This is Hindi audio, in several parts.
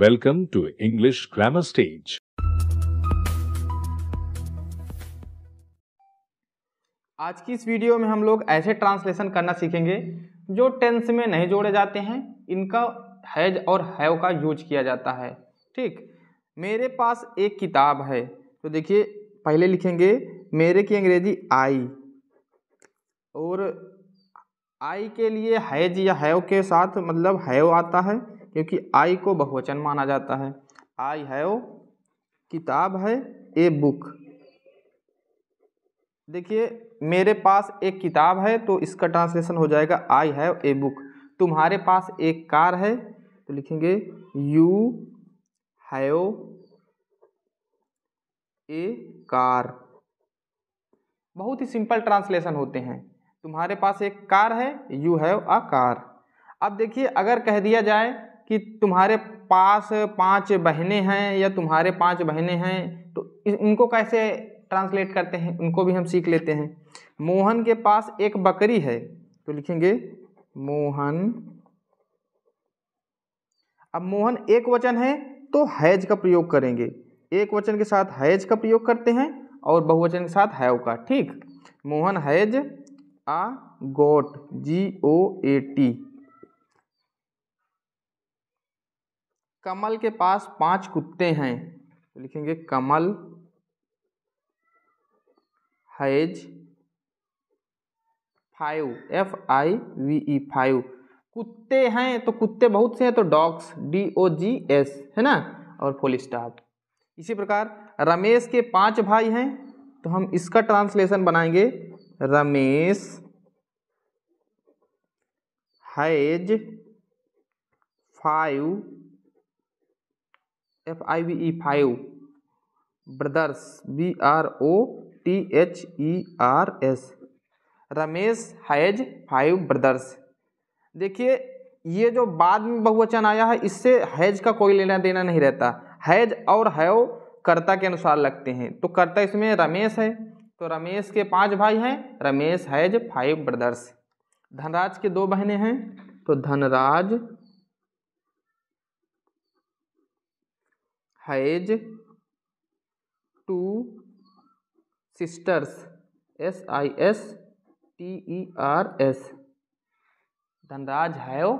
welcome to English grammar stage आज की इस वीडियो में हम लोग ऐसे ट्रांसलेशन करना सीखेंगे जो टेंस में नहीं जोड़े जाते हैं इनका हैज और हैव का यूज किया जाता है ठीक मेरे पास एक किताब है तो देखिए पहले लिखेंगे मेरे की अंग्रेजी आई और आई के लिए हैज या हैव के साथ मतलब हैव आता है क्योंकि आई को बहुवचन माना जाता है आई है वो किताब है ए बुक देखिए मेरे पास एक किताब है तो इसका ट्रांसलेशन हो जाएगा आई हैव ए बुक तुम्हारे पास एक कार है तो लिखेंगे यू हैव ए कार बहुत ही सिंपल ट्रांसलेशन होते हैं तुम्हारे पास एक कार है यू हैव अ कार अब देखिए अगर कह दिया जाए कि तुम्हारे पास पांच बहनें हैं या तुम्हारे पांच बहनें हैं तो इनको कैसे ट्रांसलेट करते हैं उनको भी हम सीख लेते हैं मोहन के पास एक बकरी है तो लिखेंगे मोहन अब मोहन एक वचन है तो हैज का प्रयोग करेंगे एक वचन के साथ हैज का प्रयोग करते हैं और बहुवचन के साथ हैव का ठीक Mohan has a goat G O A T Kamal के पास पांच कुत्ते हैं तो लिखेंगे Kamal has five F I V E five कुत्ते हैं तो कुत्ते बहुत से हैं तो dogs D O G S है ना और फुल स्टॉप इसी प्रकार रमेश के पांच भाई हैं तो हम इसका ट्रांसलेशन बनाएंगे Ramesh has five F I V E five brothers B R O T H E R S Ramesh has five brothers देखिए ये जो बाद में बहुवचन आया है इससे हैज का कोई लेना देना नहीं रहता हैज और हैव कर्ता के अनुसार लगते हैं तो कर्ता इसमें रमेश है तो रमेश के पांच भाई हैं Ramesh has five brothers Dhanraj के दो बहनें हैं तो Dhanraj has two sisters S I S T E R S Dhanraj have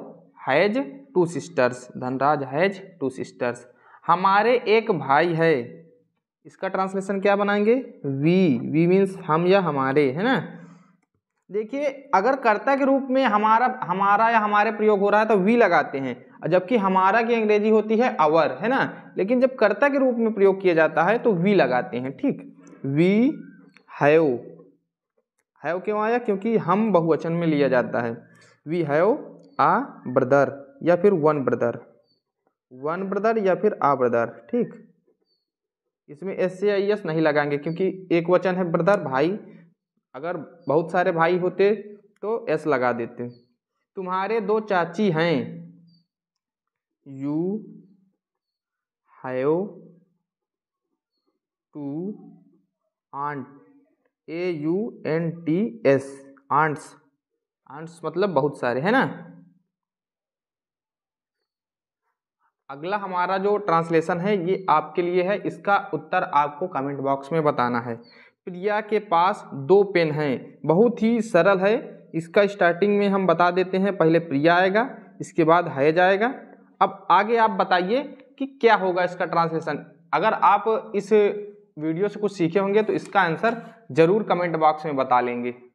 has two sisters Dhanraj has two sisters हमारे एक भाई है इसका ट्रांसलेशन क्या बनाएंगे वी वी मीन्स हम या हमारे है ना देखिए अगर कर्ता के रूप में हमारा हमारा या हमारे प्रयोग हो रहा है तो वी लगाते हैं जबकि हमारा की अंग्रेजी होती है अवर है ना लेकिन जब कर्ता के रूप में प्रयोग किया जाता है तो वी लगाते हैं ठीक वी हैव हैव क्यों आया क्योंकि हम बहुवचन में लिया जाता है वी हैव आ ब्रदर या फिर वन ब्रदर वन ब्रदर या फिर आ ब्रदर ठीक इसमें एस से आई एस नहीं लगाएंगे क्योंकि एक वचन है ब्रदर भाई अगर बहुत सारे भाई होते तो एस लगा देते तुम्हारे दो चाची हैं you have two aunt A U N T S aunts aunts मतलब बहुत सारे है ना अगला हमारा जो ट्रांसलेशन है ये आपके लिए है इसका उत्तर आपको कमेंट बॉक्स में बताना है प्रिया के पास दो पेन हैं बहुत ही सरल है इसका स्टार्टिंग में हम बता देते हैं पहले प्रिया आएगा इसके बाद हैज आएगा अब आगे आप बताइए कि क्या होगा इसका ट्रांसलेशन अगर आप इस वीडियो से कुछ सीखे होंगे तो इसका आंसर ज़रूर कमेंट बॉक्स में बता लेंगे